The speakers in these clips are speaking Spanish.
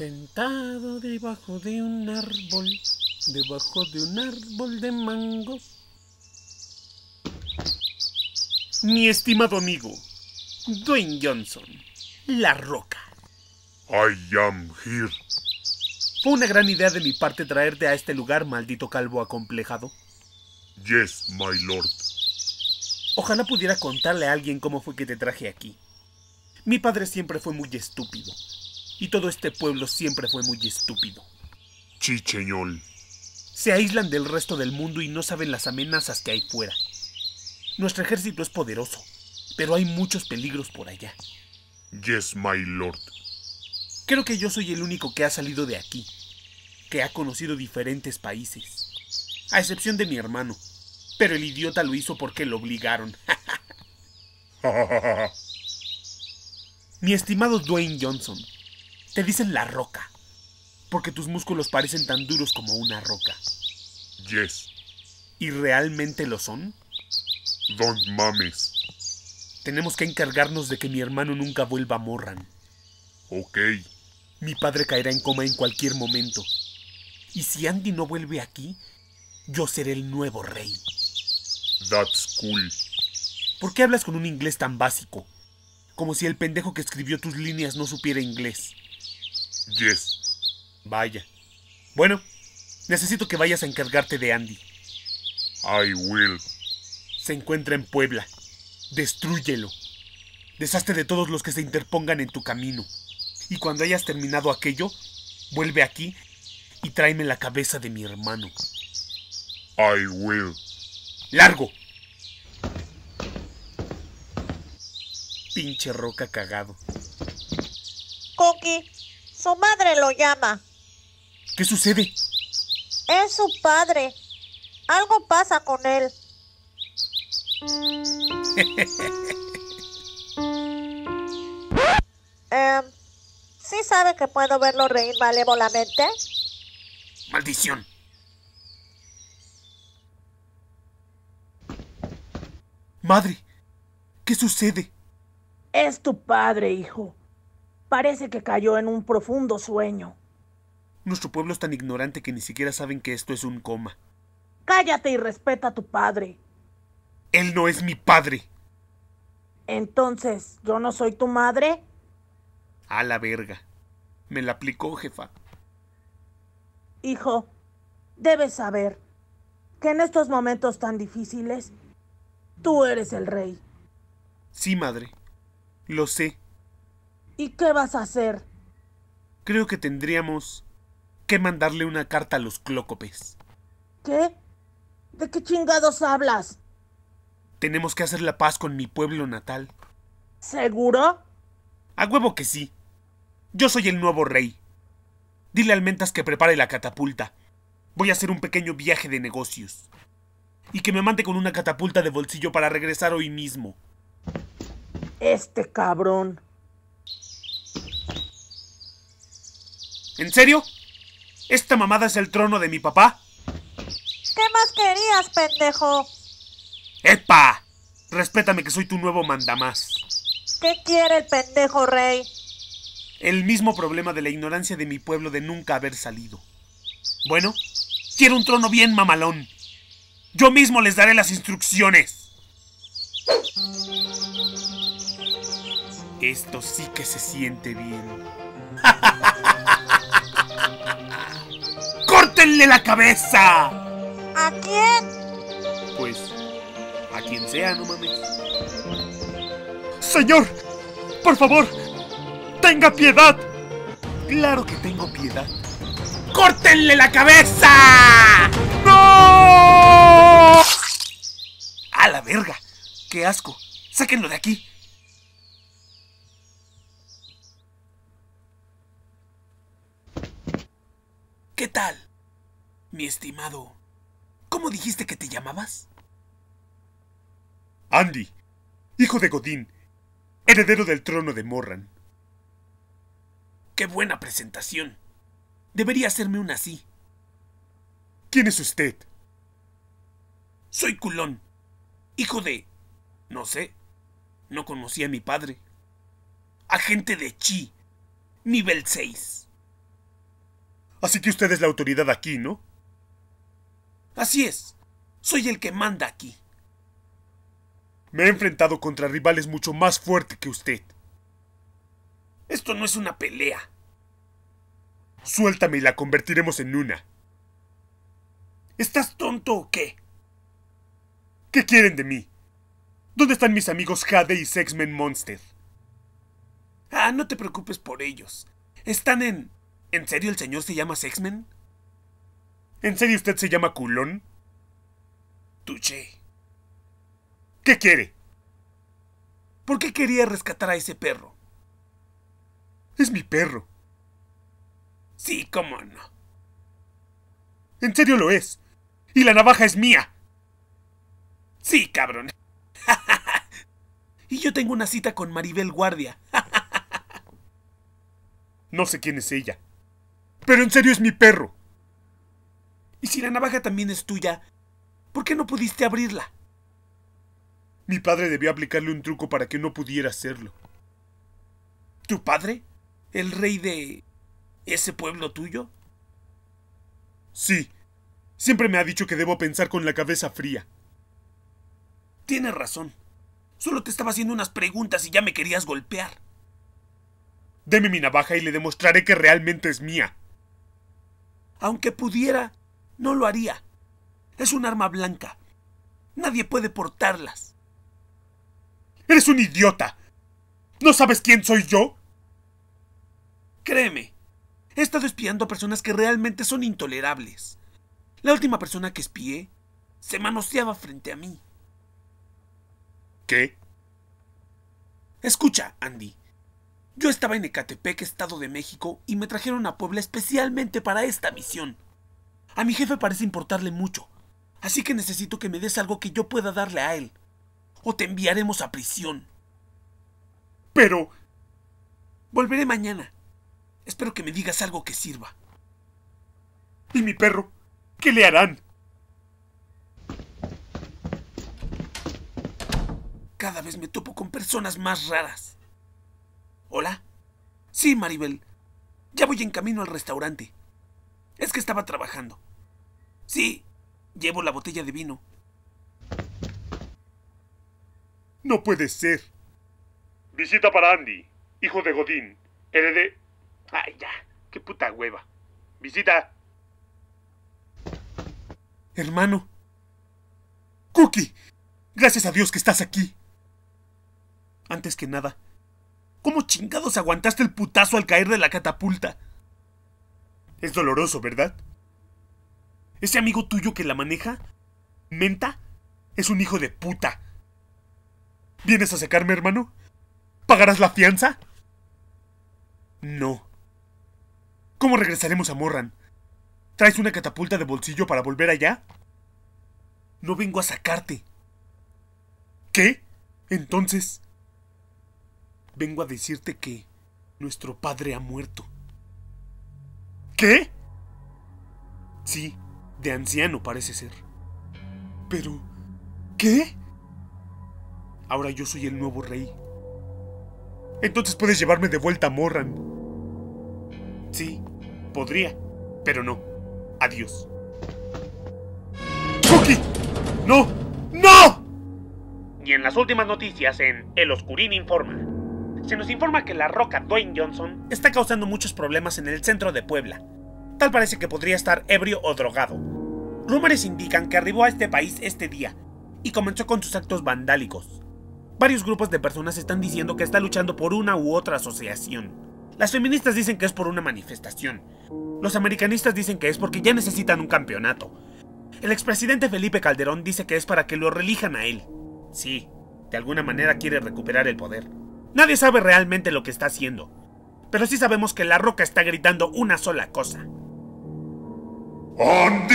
Sentado debajo de un árbol, debajo de un árbol de mango. Mi estimado amigo, Dwayne Johnson, La Roca. I am here. Fue una gran idea de mi parte traerte a este lugar, maldito calvo acomplejado. Yes, my lord. Ojalá pudiera contarle a alguien cómo fue que te traje aquí. Mi padre siempre fue muy estúpido. Y todo este pueblo siempre fue muy estúpido. Chicheñol. Se aíslan del resto del mundo y no saben las amenazas que hay fuera. Nuestro ejército es poderoso, pero hay muchos peligros por allá. Yes, my lord. Creo que yo soy el único que ha salido de aquí, que ha conocido diferentes países, a excepción de mi hermano. Pero el idiota lo hizo porque lo obligaron. mi estimado Dwayne Johnson, te dicen la roca, porque tus músculos parecen tan duros como una roca. Yes. ¿Y realmente lo son? Don't mames. Tenemos que encargarnos de que mi hermano nunca vuelva a Morran. Ok. Mi padre caerá en coma en cualquier momento. Y si Andy no vuelve aquí, yo seré el nuevo rey. That's cool. ¿Por qué hablas con un inglés tan básico? Como si el pendejo que escribió tus líneas no supiera inglés. Yes. Vaya. Bueno, necesito que vayas a encargarte de Andy. I will. Se encuentra en Puebla. Destrúyelo. Deshazte de todos los que se interpongan en tu camino. Y cuando hayas terminado aquello, vuelve aquí y tráeme la cabeza de mi hermano. I will. ¡Largo! Pinche roca cagado. Cookie... Su madre lo llama. ¿Qué sucede? Es su padre. Algo pasa con él. eh, ¿Sí sabe que puedo verlo reír malévolamente? Maldición. Madre, ¿qué sucede? Es tu padre, hijo. Parece que cayó en un profundo sueño. Nuestro pueblo es tan ignorante que ni siquiera saben que esto es un coma. Cállate y respeta a tu padre. Él no es mi padre. Entonces, ¿yo no soy tu madre? A la verga. Me la aplicó, jefa. Hijo, debes saber que en estos momentos tan difíciles, tú eres el rey. Sí, madre. Lo sé. ¿Y qué vas a hacer? Creo que tendríamos que mandarle una carta a los clócopes. ¿Qué? ¿De qué chingados hablas? Tenemos que hacer la paz con mi pueblo natal. ¿Seguro? A huevo que sí. Yo soy el nuevo rey. Dile al Mentas que prepare la catapulta. Voy a hacer un pequeño viaje de negocios. Y que me mande con una catapulta de bolsillo para regresar hoy mismo. Este cabrón. ¿En serio? ¿Esta mamada es el trono de mi papá? ¿Qué más querías, pendejo? ¡Epa! Respétame que soy tu nuevo mandamás. ¿Qué quiere el pendejo rey? El mismo problema de la ignorancia de mi pueblo de nunca haber salido. Bueno, quiero un trono bien mamalón. Yo mismo les daré las instrucciones. Esto sí que se siente bien. la cabeza! ¿A quién? Pues, a quien sea, no mames. Señor, por favor, tenga piedad. Claro que tengo piedad. ¡Córtenle la cabeza! ¡No! ¡A la verga! ¡Qué asco! ¡Sáquenlo de aquí! ¿Qué tal? Mi estimado, ¿cómo dijiste que te llamabas? Andy, hijo de Godín, heredero del trono de Morran. ¡Qué buena presentación! Debería hacerme una así. ¿Quién es usted? Soy Culón, hijo de... no sé. No conocí a mi padre. Agente de Chi, nivel 6. Así que usted es la autoridad aquí, ¿no? Así es, soy el que manda aquí. Me he enfrentado contra rivales mucho más fuertes que usted. Esto no es una pelea. Suéltame y la convertiremos en una. ¿Estás tonto o qué? ¿Qué quieren de mí? ¿Dónde están mis amigos Jade y Sexmen Monster? Ah, no te preocupes por ellos. Están en... ¿En serio el señor se llama Sexmen? ¿En serio usted se llama culón? Tuche. ¿Qué quiere? ¿Por qué quería rescatar a ese perro? Es mi perro. Sí, cómo no. En serio lo es. Y la navaja es mía. Sí, cabrón. y yo tengo una cita con Maribel Guardia. no sé quién es ella. Pero en serio es mi perro. Y si la navaja también es tuya, ¿por qué no pudiste abrirla? Mi padre debió aplicarle un truco para que no pudiera hacerlo. ¿Tu padre? ¿El rey de... ese pueblo tuyo? Sí. Siempre me ha dicho que debo pensar con la cabeza fría. Tienes razón. Solo te estaba haciendo unas preguntas y ya me querías golpear. Deme mi navaja y le demostraré que realmente es mía. Aunque pudiera, no lo haría. Es un arma blanca. Nadie puede portarlas. Eres un idiota. ¿No sabes quién soy yo? Créeme, he estado espiando a personas que realmente son intolerables. La última persona que espié se manoseaba frente a mí. ¿Qué? Escucha, Andy. Yo estaba en Ecatepec, Estado de México, y me trajeron a Puebla especialmente para esta misión. A mi jefe parece importarle mucho, así que necesito que me des algo que yo pueda darle a él, o te enviaremos a prisión. Pero... Volveré mañana. Espero que me digas algo que sirva. ¿Y mi perro? ¿Qué le harán? Cada vez me topo con personas más raras. ¿Hola? Sí, Maribel. Ya voy en camino al restaurante. Es que estaba trabajando. Sí, llevo la botella de vino. No puede ser. Visita para Andy, hijo de Godín, heredé... Ay, ya, qué puta hueva. Visita. Hermano. Cookie, gracias a Dios que estás aquí. Antes que nada, ¿cómo chingados aguantaste el putazo al caer de la catapulta? Es doloroso, ¿verdad? Ese amigo tuyo que la maneja, Menta, es un hijo de puta. ¿Vienes a sacarme, hermano? ¿Pagarás la fianza? No. ¿Cómo regresaremos a Morran? ¿Traes una catapulta de bolsillo para volver allá? No vengo a sacarte. ¿Qué? Entonces... Vengo a decirte que nuestro padre ha muerto. ¿Qué? Sí, de anciano parece ser. Pero... ¿Qué? Ahora yo soy el nuevo rey. Entonces puedes llevarme de vuelta Morran. Sí, podría, pero no. Adiós. ¡Cookie! ¡No! ¡No! Y en las últimas noticias en El Oscurín Informa se nos informa que la roca Dwayne Johnson está causando muchos problemas en el centro de Puebla. Tal parece que podría estar ebrio o drogado. Rumores indican que arribó a este país este día y comenzó con sus actos vandálicos. Varios grupos de personas están diciendo que está luchando por una u otra asociación. Las feministas dicen que es por una manifestación. Los americanistas dicen que es porque ya necesitan un campeonato. El expresidente Felipe Calderón dice que es para que lo relijan a él. Sí, de alguna manera quiere recuperar el poder. Nadie sabe realmente lo que está haciendo, pero sí sabemos que la roca está gritando una sola cosa. ¡Andy!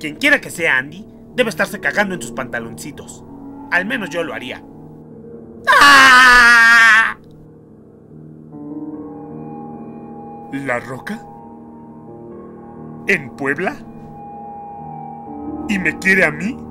Quien quiera que sea Andy, debe estarse cagando en sus pantaloncitos. Al menos yo lo haría. ¿La roca? ¿En Puebla? ¿Y me quiere a mí?